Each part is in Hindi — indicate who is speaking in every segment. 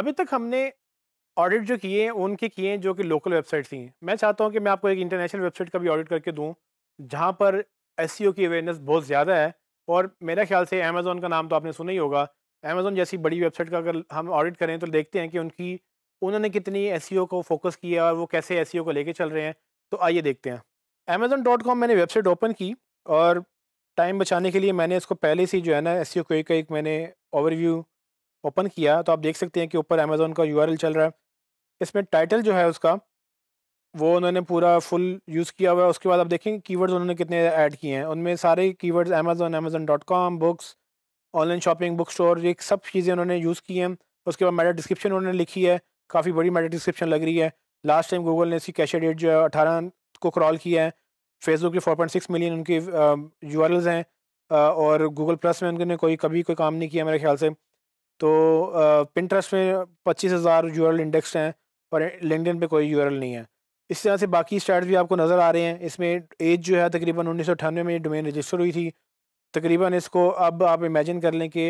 Speaker 1: अभी तक हमने ऑडिट जो किए हैं उनके किए हैं जो कि लोकल वेबसाइट थी मैं चाहता हूँ कि मैं आपको एक इंटरनेशनल वेबसाइट का भी ऑडिट करके दूँ जहाँ पर एस e की अवेयरनेस बहुत ज़्यादा है और मेरा ख्याल से अमेज़ोन का नाम तो आपने सुना ही होगा अमेज़ोन जैसी बड़ी वेबसाइट का अगर हम ऑडिट करें तो देखते हैं कि उनकी उन्होंने कितनी एस e को फोकस किया और वो कैसे एस e को लेके चल रहे हैं तो आइए देखते हैं अमेज़ोन डॉट कॉम मैंने वेबसाइट ओपन की और टाइम बचाने के लिए मैंने इसको पहले से जो है ना एस क्वेरी का एक मैंने ओवरव्यू ओपन किया तो आप देख सकते हैं कि ऊपर अमेज़ोन का यू चल रहा है इसमें टाइटल जो है उसका वो उन्होंने पूरा फुल यूज़ किया हुआ है उसके बाद आप देखेंगे कीवर्ड्स उन्होंने कितने ऐड किए हैं उनमें सारे keywords Amazon Amazon dot com books online shopping book store ये सब चीज़ें उन्होंने यूज़ की हैं उसके बाद मेडा डिस्क्रिप्शन उन्होंने लिखी है काफ़ी बड़ी मेडा डिस्क्रिप्शन लग रही है लास्ट टाइम गूगल ने इसकी कैश डेट जो है अठारह को क्रॉल किया है फेसबुक के 4.6 मिलियन उनके यू हैं और गूगल प्लस में उनके कोई कभी कोई काम नहीं किया मेरे ख्याल से तो पिंट्रस्ट में पच्चीस हज़ार यू आर इंडेक्स हैं पर लिंकडिन पे कोई यू नहीं है इस तरह से बाकी स्टार्ट भी आपको नज़र आ रहे हैं इसमें एज जो है तकरीबन उन्नीस सौ अठानवे में डोमेन रजिस्टर हुई थी तकरीबन इसको अब आप इमेजिन कर लें कि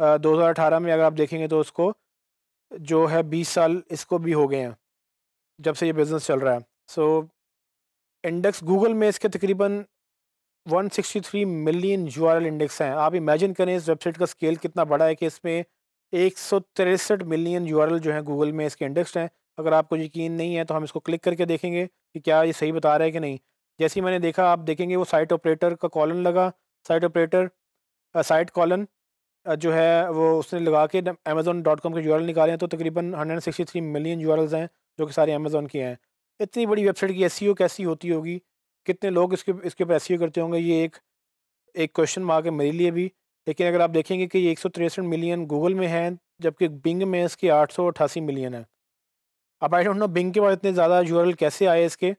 Speaker 1: दो हज़ार अठारह में अगर आप देखेंगे तो उसको जो है बीस साल इसको भी हो गए हैं जब से ये बिज़नेस चल रहा है सो so, इंडेक्स गूगल में इसके तकरीबन 163 मिलियन यू इंडेक्स हैं आप इमेजिन करें इस वेबसाइट का स्केल कितना बड़ा है कि इसमें एक मिलियन यू जो है गूगल में इसके इंडेक्स हैं अगर आपको यकीन नहीं है तो हम इसको क्लिक करके देखेंगे कि क्या ये सही बता रहा है कि नहीं जैसे ही मैंने देखा आप देखेंगे वो साइट ऑपरेटर का कॉलन लगा साइट ऑपरेटर साइट कॉलन जो है वो उसने लगा के अमेज़ोन डॉट कॉम के यू निकाले हैं तो तकरीबन hundred sixty three million U हैं जो कि सारे अमेज़ोन के हैं इतनी बड़ी वेबसाइट की एस कैसी होती होगी कितने लोग इसके इसके ऊपर एस करते होंगे ये एक एक क्वेश्चन मार्क है मेरे लिए भी लेकिन अगर आप देखेंगे कि ये एक मिलियन गूगल में हैं जबकि बिंग में इसके आठ मिलियन है अब आई डोंट नो बिंग के बाद इतने ज़्यादा यू कैसे आए इसके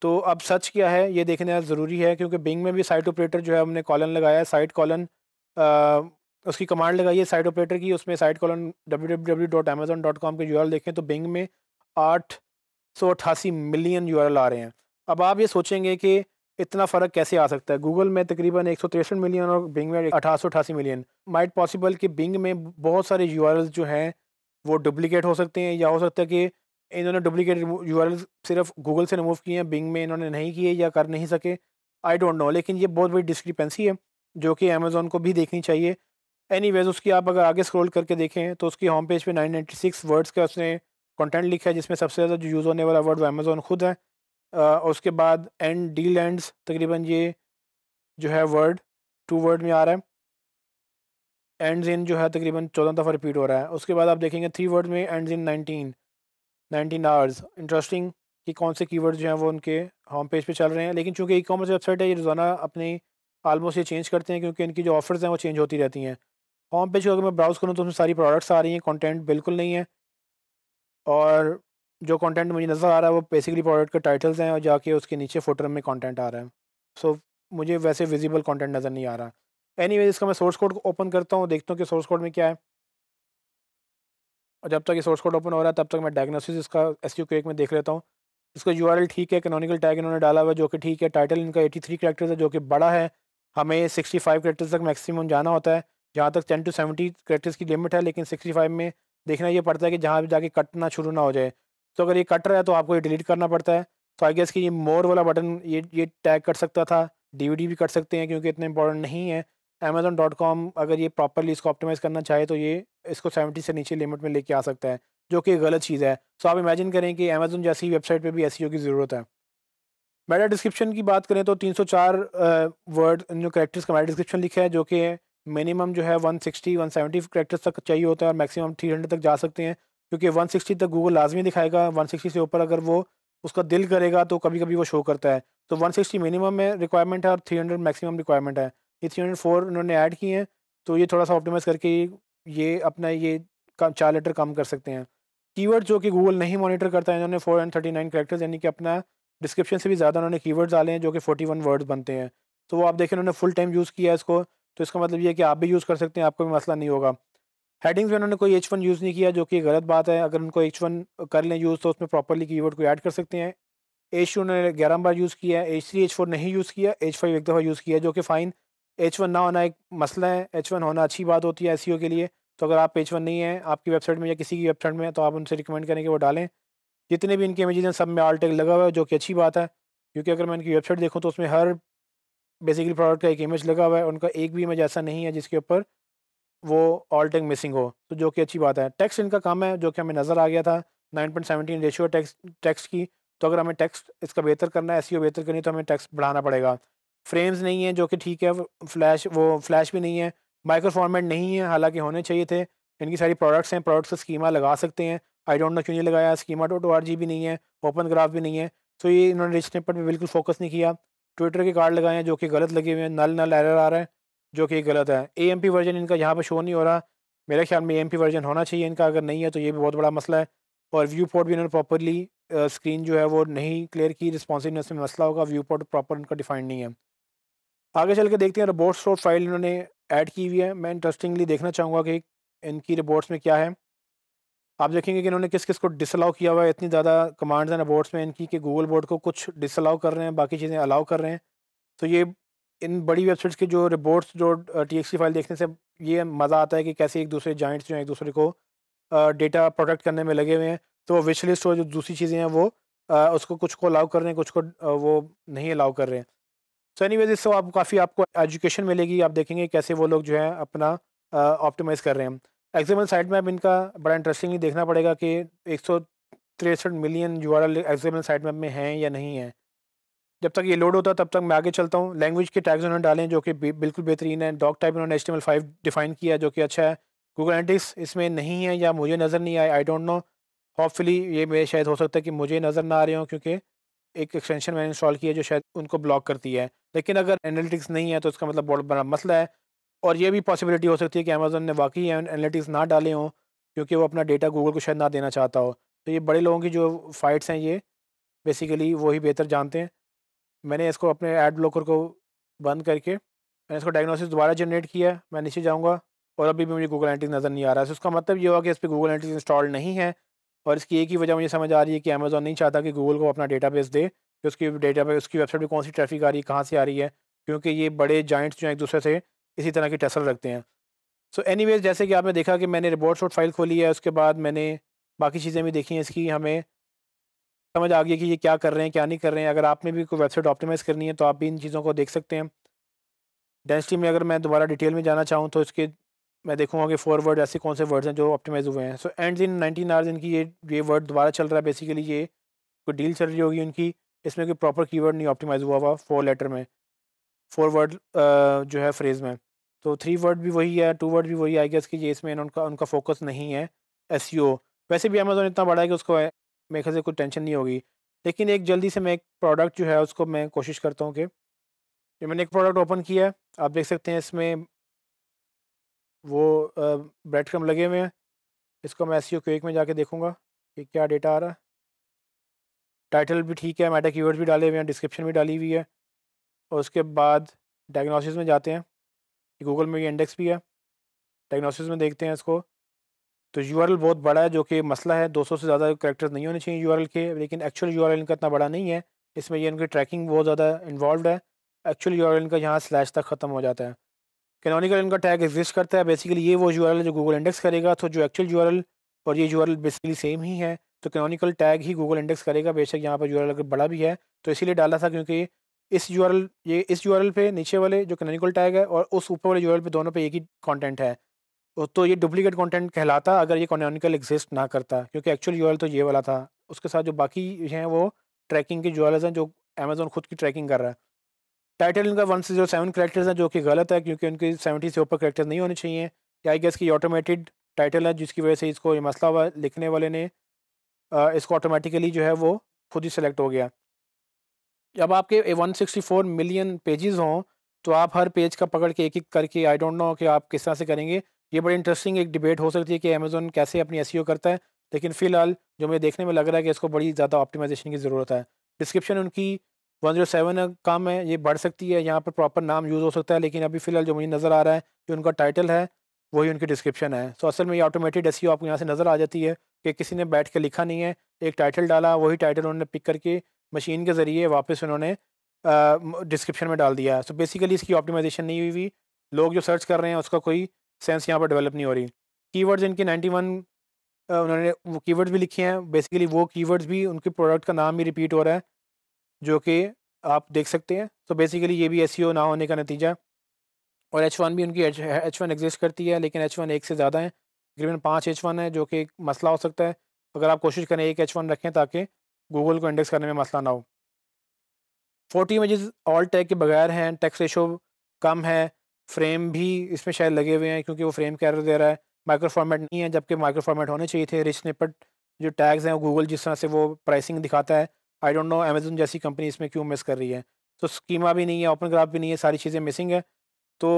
Speaker 1: तो अब सच क्या है ये देखना ज़रूरी है क्योंकि बिंग में भी साइट ऑपरेटर जो है हमने कॉलन लगाया है साइट कॉलन उसकी कमांड है साइट ऑपरेटर की उसमें साइट कॉलन www.amazon.com के यू देखें तो बिंग में आठ सौ मिलियन यू आ रहे हैं अब आप ये सोचेंगे कि इतना फ़र्क कैसे आ सकता है गूगल में तकरीबन एक मिलियन और बिंग में अठारह मिलियन माइट पॉसिबल कि बिंग में बहुत सारे यू जो हैं वो डुप्लिकेट हो सकते हैं या हो सकता है कि इन्होंने डुप्लीकेट यू सिर्फ गूगल से रिमूव किए हैं बिंग में इन्होंने नहीं किए या कर नहीं सके आई डोंट नो लेकिन ये बहुत बड़ी डिस्क्रिपेंसी है जो कि अमेज़ोन को भी देखनी चाहिए एनी वेज उसकी आप अगर आगे स्क्रॉल करके देखें तो उसकी होम पेज पे 996 वर्ड्स का उसने कंटेंट लिखा है जिसमें सबसे ज़्यादा जो यूज़ होने वाला वर्ड वो अमेज़ोन खुद है और उसके बाद एंड डी लैंड्स तकरीबन ये जो है वर्ड टू वर्ड में आ रहा है एंड इन जो है तकरीबन चौदह दफ़ा रिपीट हो रहा है उसके बाद आप देखेंगे थ्री वर्ड में and in nineteen nineteen hours interesting कि कौन से कीवर्ड जो हैं वो उनके होम पेज पे चल रहे हैं लेकिन चूंकि ई कॉमर्स वेबसाइट है ये रोज़ाना अपनी आलमोस्ट ये चेंज करते हैं क्योंकि इनकी जो ऑफर्स हैं वो चेंज होती रहती हैं होम पेज को अगर मैं ब्राउज़ करूँ तो उसमें सारी प्रोडक्ट्स आ रही हैं कॉन्टेंट बिल्कुल नहीं है और जो कंटेंट मुझे नज़र आ रहा है वो बेसिकली प्रोडक्ट के टाइटल्स हैं और जाके उसके नीचे फोटर में कंटेंट आ रहा है सो so, मुझे वैसे विजिबल कंटेंट नज़र नहीं आ रहा एनी anyway, इसका मैं सोर्स कोड को ओपन करता हूँ देखता हूँ कि सोर्स कोड में क्या है और जब तक ये सोर्स कोड ओपन हो रहा है तब तक मैं डायग्नोसिस इसका एस क्यू एक में देख लेता हूँ इसका यू ठीक है कैनोनिकल टैग इन्होंने डाला हुआ जो कि ठीक है टाइटल इनका एटी थ्री करेक्टर्स है जो कि बड़ा है हमें सिक्सटी फाइव तक मैक्सिमम जाना होता है जहाँ तक टेन टू सेवेंटी करेक्टर्स की लिमिट है लेकिन सिक्सटी फाइव में देखना ये पड़ता है कि जहाँ भी जाके कटना शुरू ना हो जाए तो अगर ये कट रहा है तो आपको ये डिलीट करना पड़ता है तो आई गेस कि ये मोर वाला बटन ये ये टैग कर सकता था डीवीडी भी कट सकते हैं क्योंकि इतना इंपॉर्टेंट नहीं है अमेजोन डॉट कॉम अगर ये प्रॉपरली इसको ऑप्टिमाइज़ करना चाहे तो ये इसको सेवेंटी से नीचे लिमिट में लेके आ सकता है जो कि गलत चीज़ है सो आप इमेजिन करें कि अमेजोन जैसी वेबसाइट पर भी ऐसी e की ज़रूरत है मेटा डिस्क्रिप्शन की बात करें तो 304 वर्ड जो करेक्टर्स का मेटा डिस्क्रिप्शन लिखा है जो कि मिनिमम जो है 160 170 सिक्सटी तक चाहिए होता है और मैक्सिमम 300 तक जा सकते हैं क्योंकि 160 तक गूगल लाजमी दिखाएगा 160 से ऊपर अगर वो उसका दिल करेगा तो कभी कभी वो शो करता है तो 160 मिनिमम में रिक्वायरमेंट है और 300 मैक्सिमम रिक्वायरमेंट है ये 304 उन्होंने ऐड किए हैं तो ये थोड़ा सा ऑप्टिमाइज करके ये अपना ये कम चार लेटर कम कर सकते हैं कीवर्ड जो कि गूगल नहीं मॉनिटर करता है इन्होंने four hundred thirty nine characters यानी कि अपना डिस्क्रिप्शन से भी ज़्यादा उन्होंने कीवर्ड्स डाले हैं जो कि फोर्टी वन वर्ड्स बनते हैं तो वो आप देखें उन्होंने फुल टाइम यूज़ किया है इसको तो इसका मतलब ये है कि आप भी यूज़ कर सकते हैं आपको भी मसला नहीं होगा हेडिंग्स में उन्होंने कोई एच वन यूज़ नहीं किया जो कि गलत बात है अगर उनको एच वन कर लें यूज़ तो उसमें प्रॉपरली वर्ड को ऐड कर सकते हैं एच टू उन्होंने ग्यारह बार यूज़ किया है एच थ्री एच फोर नहीं यूज़ किया एच फाइव एक दफ़ा यूज़ किया जो कि फ़ाइन एच वन ना होना एक मसला है एच वन होना अच्छी बात होती है ओ e के लिए तो अगर आप एच वन नहीं है आपकी वेबसाइट में या किसी की वेबसाइट में तो आप उनसे रिकमेंड करें कि वो डालें जितने भी इनके इमेज हैं सब में आल लगा हुआ है जो कि अच्छी बात है क्योंकि अगर मैं इनकी वेबसाइट देखूँ तो उसमें हर बेसिकली प्रोडक्ट का एक इमेज लगा हुआ है उनका एक भी इमेज ऐसा नहीं है जिसके ऊपर वो ऑल टैंक मिसिंग हो तो जो कि अच्छी बात है टैक्स इनका कम है जो कि हमें नज़र आ गया था nine point seventeen ratio text text की तो अगर हमें टैक्स इसका बेहतर करना है एस बेहतर करनी है तो हमें टैक्स बढ़ाना पड़ेगा फ्रेम्स नहीं है जो कि ठीक है फ्लैश वो फ्लैश भी नहीं है माइक्रो फॉर्मेट नहीं है हालांकि होने चाहिए थे इनकी सारी प्रोडक्ट्स हैं प्रोडक्ट्स का स्कीमा लगा सकते हैं आई डोंट नो क्यों नहीं लगाया स्कीमा डॉट ओ भी नहीं है ओपन ग्राफ भी नहीं है तो ये इन्होंने रिच पर भी बिल्कुल फोकस नहीं किया ट्विटर के कार्ड लगाए हैं जो कि गलत लगे हुए हैं नल नल एरर आ रहा है जो कि गलत है ए वर्जन इनका यहाँ पर शो नहीं हो रहा मेरे ख्याल में ए वर्जन होना चाहिए इनका अगर नहीं है तो ये भी बहुत बड़ा मसला है और व्यू पोर्ट भी इन्होंने प्रॉपरली स्क्रीन जो है वो नहीं क्लियर की रिस्पॉन्सिवनेस में मसला होगा व्यू पोर्ट प्रॉपर इनका डिफाइंड नहीं है आगे चल के देखते हैं रिबोट्स और फाइल इन्होंने ऐड की हुई है मैं इंटरेस्टिंगली देखना चाहूँगा कि इनकी रिबोट्स में क्या है आप देखेंगे कि इन्होंने किस किस को डिसअलाउ किया हुआ है इतनी ज़्यादा कमांड्स हैं रिबोट्स में इनकी कि गूगल बोर्ड को कुछ डिसअलाउ कर रहे हैं बाकी चीज़ें अलाउ कर रहे हैं तो ये इन बड़ी वेबसाइट्स के जो रिपोर्ट्स जो टी फाइल देखने से ये मज़ा आता है कि कैसे एक दूसरे जॉइंट्स जो हैं एक दूसरे को डेटा प्रोटेक्ट करने में लगे हुए हैं तो वो विश लिस्ट और जो दूसरी चीज़ें हैं वो आ, उसको कुछ को अलाउ कर रहे हैं कुछ को आ, वो नहीं अलाउ कर रहे हैं सो एनी वेज इससे आप काफ़ी आपको एजुकेशन मिलेगी आप देखेंगे कैसे वो लोग जो है अपना ऑप्टिमाइज़ कर रहे हैं एक्जाम्पल साइड मैप इनका बड़ा इंटरेस्टिंगली देखना पड़ेगा कि एक मिलियन जो एक्जाम्पल साइड मैप में हैं या नहीं है जब तक ये लोड होता है तब तक मैं आगे चलता हूँ लैंग्वेज के टैग्स उन्होंने डालें जो कि बिल्कुल बेहतरीन है डॉक टाइप उन्होंने एच फाइव डिफाइन किया जो कि अच्छा है गूगल एंडिक्स इसमें नहीं है या मुझे नज़र नहीं आए आई डोंट नो होपफुली ये मेरे शायद हो सकता है कि मुझे नज़र ना आ रहे हों क्योंकि एक एक्सटेंशन मैंने इंस्टॉल किया है जो शायद उनको ब्लॉक करती है लेकिन अगर एनालिटिक्स नहीं है तो इसका मतलब बहुत बड़ा मसला है और ये भी पॉसिबिलिटी हो सकती है कि अमेज़ोन ने वाकई एनालिटिक्स ना डाले हों क्योंकि वो अपना डेटा गूगल को शायद ना देना चाहता हो तो ये बड़े लोगों की जो फाइट्स हैं ये बेसिकली वही बेहतर जानते हैं मैंने इसको अपने एड ब्लॉकर को बंद करके मैंने इसको डायग्नोसिस दोबारा जनरेट किया मैं नीचे जाऊँगा और अभी भी मुझे गूगल एंट्री नज़र नहीं आ रहा है उसका मतलब ये हुआ कि इस पर गूगल एंट्री इंस्टॉल नहीं है और इसकी एक ही वजह मुझे समझ आ रही है कि अमेज़ॉन नहीं चाहता कि गूगल को अपना डेटा बेस दे कि उसकी डेटा बेस उसकी वेबसाइट पर कौन सी ट्रैफिक आ रही है कहाँ से आ रही है क्योंकि ये बड़े जॉइंट्स जो हैं एक दूसरे से इसी तरह की टसल रखते हैं सो so एनीवेज जैसे कि आपने देखा कि मैंने रिपोर्ट शॉट फाइल खोली है उसके बाद मैंने बाकी चीज़ें भी देखी हैं इसकी हमें समझ आ गई कि ये क्या कर रहे हैं क्या नहीं कर रहे हैं अगर आपने भी कोई वेबसाइट ऑप्टिमाइज़ करनी है तो आप भी इन चीज़ों को देख सकते हैं डेंसिटी में अगर मैं दोबारा डिटेल में जाना चाहूँ तो इसके मैं देखूँगा कि फोर वर्ड ऐसे कौन से वर्ड्स हैं जो ऑप्टिमाइज़ हुए हैं so and in nineteen hours इनकी ये ये वर्ड दोबारा चल रहा है बेसिकली ये कोई डील चल रही होगी उनकी इसमें कोई प्रॉपर की नहीं ऑप्टिमाइज़ हुआ हुआ फोर लेटर में फोर वर्ड जो है फ्रेज़ में तो थ्री वर्ड भी वही है टू वर्ड भी वही आई गेस कि ये इसमें उनका उनका फोकस नहीं है एस e वैसे भी अमेजोन इतना बड़ा है कि उसको मेरे ख्याल से कोई टेंशन नहीं होगी लेकिन एक जल्दी से मैं एक प्रोडक्ट जो है उसको मैं कोशिश करता हूँ कि ये मैंने एक प्रोडक्ट ओपन किया है आप देख सकते हैं इसमें वो ब्रेड क्रम लगे हुए हैं इसको मैं एस क्विक e में जाके देखूँगा कि क्या डेटा आ रहा है टाइटल भी ठीक है मेटा कीवर्ड भी डाले हुए हैं डिस्क्रिप्शन भी डाली हुई है और उसके बाद डायग्नोसिस में जाते हैं गूगल में ये इंडेक्स भी है डायग्नोसिस में देखते हैं इसको तो यू बहुत बड़ा है जो कि मसला है 200 से ज़्यादा करेक्टर्स नहीं होने चाहिए यू के लेकिन एक्चुअल यू इनका इतना बड़ा नहीं है इसमें यह इनकी ट्रैकिंग बहुत ज़्यादा इन्वॉल्व है एक्चुअल यू इनका यहाँ स्लैश तक ख़त्म हो जाता है कैनोनिकल इनका टैग एग्जिस्ट करता है बेसिकली ये वो यू जो गूगल इंडेक्स करेगा तो जो एक्चुअल यू और ये यू बेसिकली सेम ही है तो कैनोनिकल टैग ही गूगल इंडेक्स करेगा बेशक यहाँ पर यू अगर बड़ा भी है तो इसीलिए डाला था क्योंकि इस यू ये इस यू पे नीचे वाले जो कैनोनिकल टैग है और उस ऊपर वाले यू पे दोनों पे एक ही कॉन्टेंट है तो ये डुप्लीकेट कंटेंट कहलाता अगर ये कॉनोनिकल एग्जिस्ट ना करता क्योंकि एक्चुअल यूएल तो ये वाला था उसके साथ जो बाकी हैं वो ट्रैकिंग के जूएल हैं जो अमेजोन खुद की ट्रैकिंग कर रहा है टाइटल इनका वन जीरो सेवन करेक्टर्स हैं जो कि गलत है क्योंकि उनके सेवेंटी से ऊपर करेक्टर्स नहीं होने चाहिए या आई गेस की ऑटोमेटेड टाइटल है जिसकी वजह से इसको ये मसला हुआ लिखने वाले ने इसको ऑटोमेटिकली जो है वो खुद ही सेलेक्ट हो गया जब आपके one sixty four million pages हों तो आप हर पेज का पकड़ के एक एक करके आई डोंट नो कि आप किस तरह से करेंगे ये बड़ी इंटरेस्टिंग एक डिबेट हो सकती है कि अमेज़ोन कैसे अपनी एस e करता है लेकिन फ़िलहाल जो मुझे देखने में लग रहा है कि इसको बड़ी ज़्यादा ऑप्टिमाइजेशन की ज़रूरत है डिस्क्रिप्शन उनकी वन जीरो सेवन काम है ये बढ़ सकती है यहाँ पर प्रॉपर नाम यूज़ हो सकता है लेकिन अभी फ़िलहाल जो मुझे नज़र आ रहा है जो उनका टाइटल है वही उनकी डिस्क्रिप्शन है सो असल में ये ऑटोमेटेड एस e आपको यहाँ से नज़र आ जाती है कि किसी ने बैठ के लिखा नहीं है एक टाइटल डाला वही टाइटल उन्होंने पिक करके मशीन के ज़रिए वापस उन्होंने डिस्क्रिप्शन में डाल दिया है सो बेसिकली इसकी ऑप्टिमाइजेशन नहीं हुई हुई लोग जो सर्च कर रहे हैं उसका कोई सेंस यहाँ पर डेवलप नहीं हो रही कीवर्ड्स इनके 91 उन्होंने वो कीवर्ड्स भी लिखे हैं बेसिकली वो कीवर्ड्स भी उनके प्रोडक्ट का नाम भी रिपीट हो रहा है जो कि आप देख सकते हैं तो बेसिकली ये भी एस e ना होने का नतीजा और एच वन भी उनकी एच वन एग्जिस्ट करती है लेकिन एच वन एक से ज़्यादा है तकरीबन पाँच एच वन है जो कि एक मसला हो सकता है अगर आप कोशिश करें एक एच वन रखें ताकि गूगल को इंडेक्स करने में मसला ना हो फोर्टी इमेज ऑल टैग के बगैर हैं टैक्स रेशो कम है फ्रेम भी इसमें शायद लगे हुए हैं क्योंकि वो फ्रेम कैरर दे रहा है माइक्रो फॉर्मेट नहीं है जबकि माइक्रो फॉर्मेट होने चाहिए थे रिच निपट जो टैग्स हैं वो गूगल जिस तरह से वो प्राइसिंग दिखाता है आई डोंट नो अमेजन जैसी कंपनी इसमें क्यों मिस कर रही है तो स्कीमा भी नहीं है ओपन ग्राफ भी नहीं है सारी चीज़ें मिसिंग है तो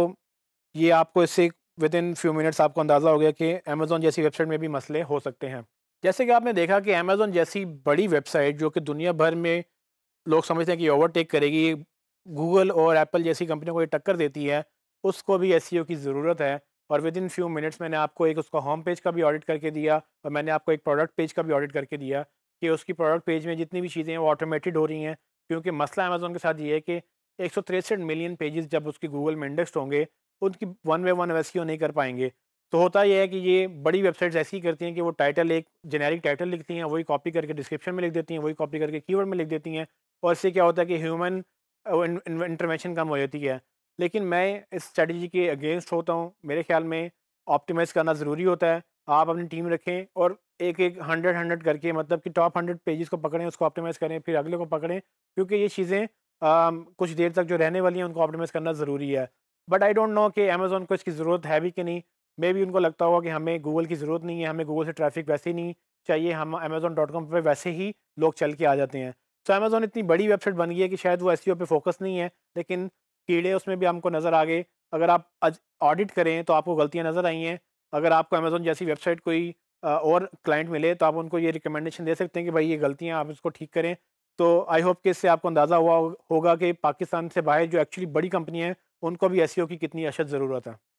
Speaker 1: ये आपको इससे विद इन फ्यू मिनट्स आपको अंदाज़ा हो गया कि अमेज़ोन जैसी वेबसाइट में भी मसले हो सकते हैं जैसे कि आपने देखा कि अमेज़ोन जैसी बड़ी वेबसाइट जो कि दुनिया भर में लोग समझते हैं कि ओवरटेक करेगी गूगल और एप्पल जैसी कंपनियों को ये टक्कर देती है उसको भी एस e की ज़रूरत है और विद इन फ्यू मिनट्स मैंने आपको एक उसका होम पेज का भी ऑडिट करके दिया और मैंने आपको एक प्रोडक्ट पेज का भी ऑडिट करके दिया कि उसकी प्रोडक्ट पेज में जितनी भी चीज़ें हैं वो ऑटोमेटेड हो रही हैं क्योंकि मसला अमेज़ोन के साथ ये है कि एक मिलियन पेजेस जब उसकी गूगल में इंडेक्सड होंगे उनकी वन बाई वन एस नहीं कर पाएंगे तो होता यह है कि ये बड़ी वेबसाइट्स ऐसी करती हैं कि वो टाइटल एक जेनेरिक टाइटल लिखती हैं वही कॉपी करके डिस्क्रिप्शन में लिख देती हैं वही कॉपी करके कीवर्ड में लिख देती हैं और इससे क्या होता है कि ह्यूमन इंटरवेंशन uh, कम हो जाती है लेकिन मैं इस स्ट्रेटजी के अगेंस्ट होता हूँ मेरे ख्याल में ऑप्टिमाइज़ करना ज़रूरी होता है आप अपनी टीम रखें और एक एक हंड्रेड हंड्रेड करके मतलब कि टॉप हंड्रेड पेजेस को पकड़ें उसको ऑप्टिमाइज़ करें फिर अगले को पकड़ें क्योंकि ये चीज़ें कुछ देर तक जो रहने वाली हैं उनको ऑप्टिमाइज़ करना ज़रूरी है बट आई डोंट नो कि अमेज़ोन को इसकी ज़रूरत है भी कि नहीं मे भी उनको लगता होगा कि हमें गूगल की ज़रूरत नहीं है हमें गूगल से ट्रैफिक वैसे ही नहीं चाहिए हम अमेज़ोन डॉट कॉम पर वैसे ही लोग चल के आ जाते हैं सो अमेज़ोन इतनी बड़ी वेबसाइट बन गई है कि शायद वो एस e पे फोकस नहीं है लेकिन कीड़े उसमें भी हमको नज़र आ गए अगर आप ऑडिट करें तो आपको गलतियाँ नज़र आई हैं अगर आपको अमेज़ोन जैसी वेबसाइट कोई और क्लाइंट मिले तो आप उनको ये रिकमेंडेशन दे सकते हैं कि भाई ये गलतियाँ आप इसको ठीक करें तो आई होप कि इससे आपको अंदाज़ा हुआ होगा कि पाकिस्तान से बाहर जो एक्चुअली बड़ी कंपनी हैं उनको भी ऐसी e की कितनी अशद ज़रूरत है